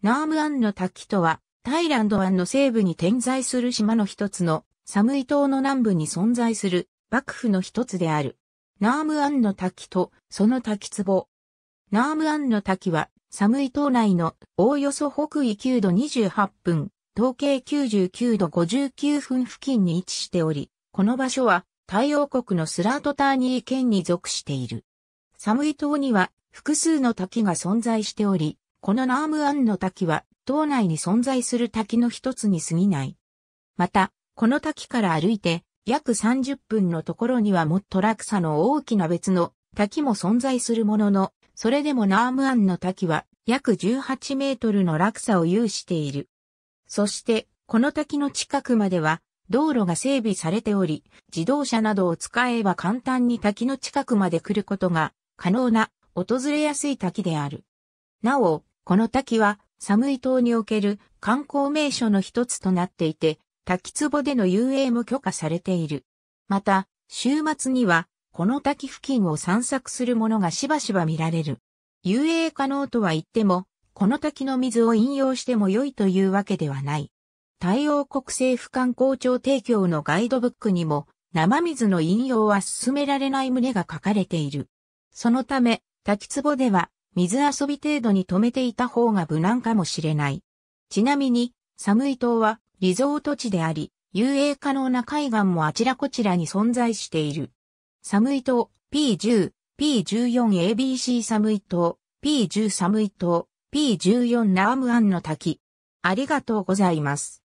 ナームアンの滝とは、タイランド湾の西部に点在する島の一つの、サムイ島の南部に存在する、幕府の一つである。ナームアンの滝と、その滝壺。ナームアンの滝は、サムイ島内の、おおよそ北緯9度28分、東経99度59分付近に位置しており、この場所は、太陽国のスラートターニー県に属している。サムイ島には、複数の滝が存在しており、このナームアンの滝は、島内に存在する滝の一つに過ぎない。また、この滝から歩いて、約30分のところにはもっと落差の大きな別の滝も存在するものの、それでもナームアンの滝は約18メートルの落差を有している。そして、この滝の近くまでは道路が整備されており、自動車などを使えば簡単に滝の近くまで来ることが可能な訪れやすい滝である。なお、この滝は寒い島における観光名所の一つとなっていて、滝壺での遊泳も許可されている。また、週末には、この滝付近を散策するものがしばしば見られる。遊泳可能とは言っても、この滝の水を引用しても良いというわけではない。太陽国政府観光庁提供のガイドブックにも、生水の引用は進められない旨が書かれている。そのため、滝壺では、水遊び程度に止めていた方が無難かもしれない。ちなみに、寒い島はリゾート地であり、遊泳可能な海岸もあちらこちらに存在している。寒い島 P10、P14ABC 寒い島、P10 寒い島、P14 ナームアンの滝。ありがとうございます。